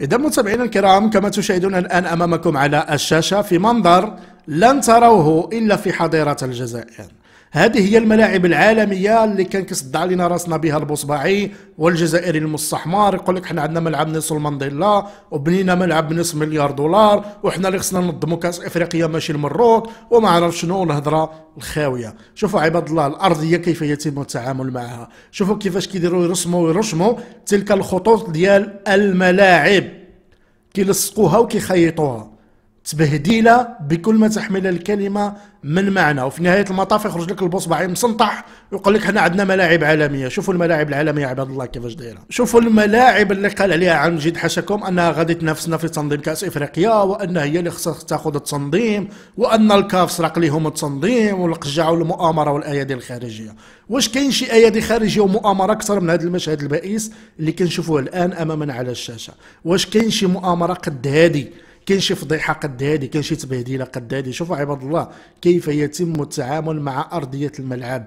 إذا متابعينا الكرام كما تشاهدون الآن أمامكم على الشاشة في منظر لن تروه إلا في حظيرة الجزائر هذه هي الملاعب العالميه اللي كان كيصدع علينا راسنا بها البصباعي والجزائري المستحمر يقول لك حنا عندنا ملعب نيلسون مانديلا وبنينا ملعب بنصف مليار دولار وحنا اللي خصنا ننظموا كاس افريقيا ماشي المروك وما عرف شنو الهضره الخاويه شوفوا عباد الله الارضيه كيف يتم التعامل معها شوفوا كيفاش كيديروا يرسموا ويرسموا تلك الخطوط ديال الملاعب كيلصقوها وكيخيطوها تبهديله بكل ما تحمل الكلمه من معنى وفي نهايه المطاف يخرج لك البوص باعي مسنطح ويقول لك حنا عندنا ملاعب عالميه شوفوا الملاعب العالميه عباد الله كيفاش دايره شوفوا الملاعب اللي قال عليها عن جد حشكم انها غادي تنافسنا في تنظيم كاس افريقيا وان هي اللي خصها تاخذ التنظيم وان الكاف سرق لهم التنظيم والقجع والمؤامره والايادي الخارجيه واش كاين شي ايادي خارجيه ومؤامره اكثر من هذا المشهد البائس اللي كنشوفوه الان امامنا على الشاشه واش كاين شي مؤامره قد هذه كاين شي فضيحه قد هذه كاين شي تبهديله قد هذه شوفوا عباد الله كيف يتم التعامل مع ارضيه الملعب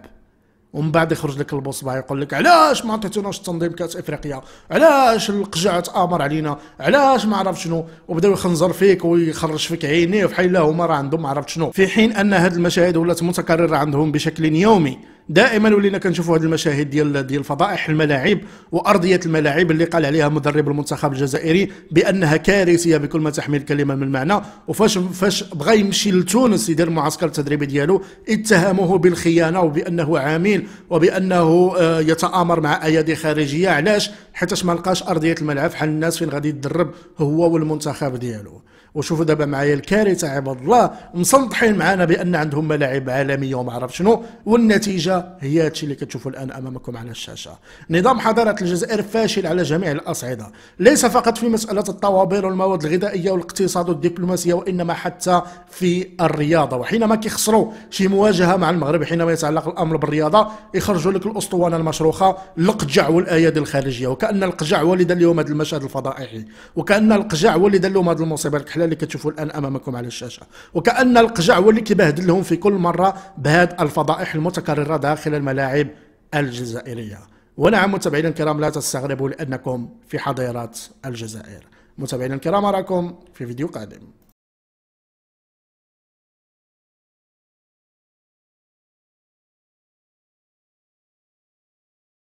ومن بعد يخرج لك البوصبع يقول لك علاش ما عطيتوناش تنظيم كاس افريقيا علاش القجع تامر علينا علاش ما عرفت شنو وبداو يخنزر فيك ويخرج فيك عينيه لا هما راه عندهم ما عرفت شنو في حين ان هذه المشاهد ولات متكرره عندهم بشكل يومي دائما ولينا كنشوفوا هذه المشاهد ديال ديال فضائح الملاعب وارضيه الملاعب اللي قال عليها مدرب المنتخب الجزائري بانها كارثيه بكل ما تحمل الكلمه من معنى وفاش فاش بغى يمشي لتونس يدير المعسكر التدريبي ديالو اتهموه بالخيانه وبانه عامل وبانه آه، يتامر مع ايادي خارجيه علاش حيتاش ما لقاش ارضيه الملعب حال الناس فين غادي يتدرب هو والمنتخب ديالو وشوفوا دابا معايا الكارثه عباد الله مسطحين معنا بان عندهم ملاعب عالميه وما عرف شنو والنتيجه هي هادشي اللي كتشوفوا الان امامكم على الشاشه نظام حضاره الجزائر فاشل على جميع الاصعده ليس فقط في مساله الطوابير والمواد الغذائيه والاقتصاد والدبلوماسيه وانما حتى في الرياضه وحينما كيخسروا شي مواجهه مع المغرب حينما يتعلق الامر بالرياضه يخرجوا لك الاسطوانه المشروخه القجع والايادي الخارجيه وكان القجع ولد اليوم هذا المشهد الفضائحي وكان القجع ولد اليوم هذه المصيبه الفعل اللي كتشوفوا الان امامكم على الشاشه وكان القجع هو اللي كيبهدلهم في كل مره بهاد الفضائح المتكرره داخل الملاعب الجزائريه ونعم متابعينا الكرام لا تستغربوا لانكم في حظيره الجزائر متابعينا الكرام اراكم في فيديو قادم